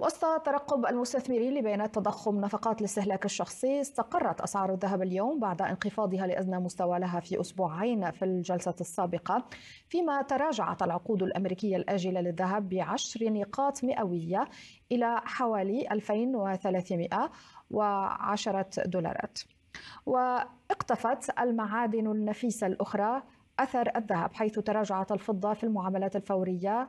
وسط ترقب المستثمرين لبيانات تضخم نفقات الاستهلاك الشخصي استقرت أسعار الذهب اليوم بعد انخفاضها لأدنى مستوى لها في أسبوعين في الجلسة السابقة فيما تراجعت العقود الأمريكية الآجلة للذهب بعشر نقاط مئوية إلى حوالي 2310 دولارات واقتفت المعادن النفيسة الأخرى أثر الذهب حيث تراجعت الفضة في المعاملات الفورية